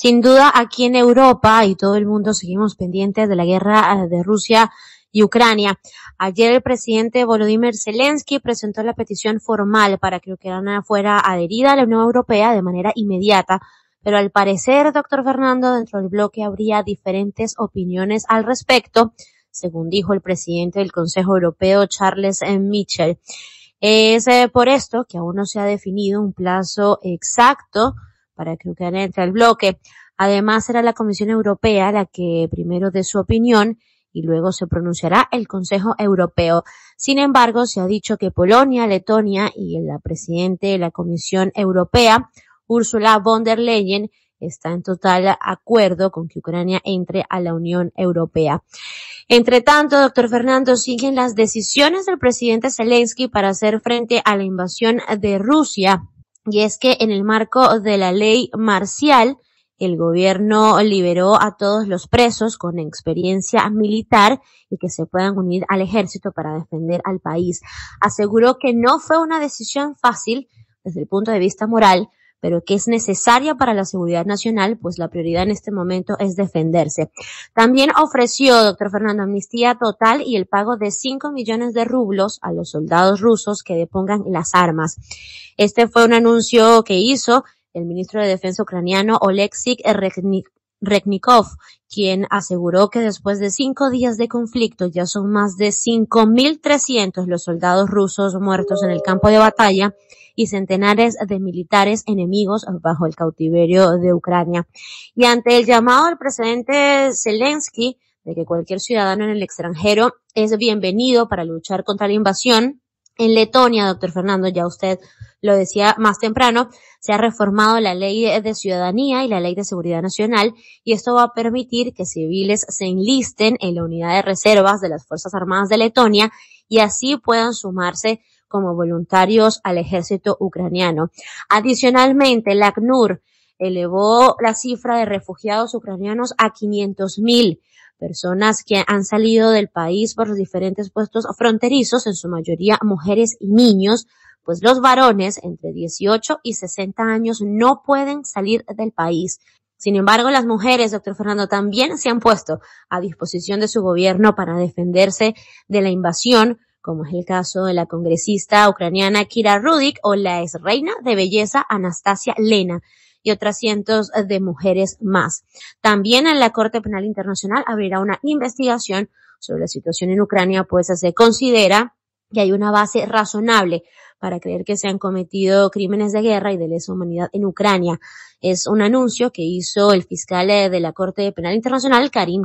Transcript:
Sin duda, aquí en Europa y todo el mundo seguimos pendientes de la guerra eh, de Rusia y Ucrania. Ayer el presidente Volodymyr Zelensky presentó la petición formal para que Ucrania fuera adherida a la Unión Europea de manera inmediata, pero al parecer, doctor Fernando, dentro del bloque habría diferentes opiniones al respecto, según dijo el presidente del Consejo Europeo, Charles eh, Michel. Es eh, por esto que aún no se ha definido un plazo exacto para que Ucrania entre al bloque. Además, será la Comisión Europea la que primero dé su opinión y luego se pronunciará el Consejo Europeo. Sin embargo, se ha dicho que Polonia, Letonia y la Presidenta de la Comisión Europea, Ursula von der Leyen, está en total acuerdo con que Ucrania entre a la Unión Europea. Entre tanto, doctor Fernando, siguen las decisiones del presidente Zelensky para hacer frente a la invasión de Rusia y es que en el marco de la ley marcial, el gobierno liberó a todos los presos con experiencia militar y que se puedan unir al ejército para defender al país. Aseguró que no fue una decisión fácil desde el punto de vista moral, pero que es necesaria para la seguridad nacional, pues la prioridad en este momento es defenderse. También ofreció, doctor Fernando, amnistía total y el pago de 5 millones de rublos a los soldados rusos que depongan las armas. Este fue un anuncio que hizo el ministro de Defensa ucraniano Oleksik Reknikov, quien aseguró que después de cinco días de conflicto ya son más de 5.300 los soldados rusos muertos en el campo de batalla y centenares de militares enemigos bajo el cautiverio de Ucrania. Y ante el llamado del presidente Zelensky de que cualquier ciudadano en el extranjero es bienvenido para luchar contra la invasión, en Letonia, doctor Fernando, ya usted lo decía más temprano, se ha reformado la ley de ciudadanía y la ley de seguridad nacional y esto va a permitir que civiles se enlisten en la unidad de reservas de las Fuerzas Armadas de Letonia y así puedan sumarse como voluntarios al ejército ucraniano. Adicionalmente, la ACNUR elevó la cifra de refugiados ucranianos a 500.000 personas que han salido del país por los diferentes puestos fronterizos, en su mayoría mujeres y niños, pues los varones entre 18 y 60 años no pueden salir del país. Sin embargo, las mujeres, doctor Fernando, también se han puesto a disposición de su gobierno para defenderse de la invasión, como es el caso de la congresista ucraniana Kira Rudik o la ex reina de belleza Anastasia Lena y otras cientos de mujeres más. También en la Corte Penal Internacional abrirá una investigación sobre la situación en Ucrania, pues se considera y hay una base razonable para creer que se han cometido crímenes de guerra y de lesa humanidad en Ucrania. Es un anuncio que hizo el fiscal eh, de la Corte Penal Internacional, Karim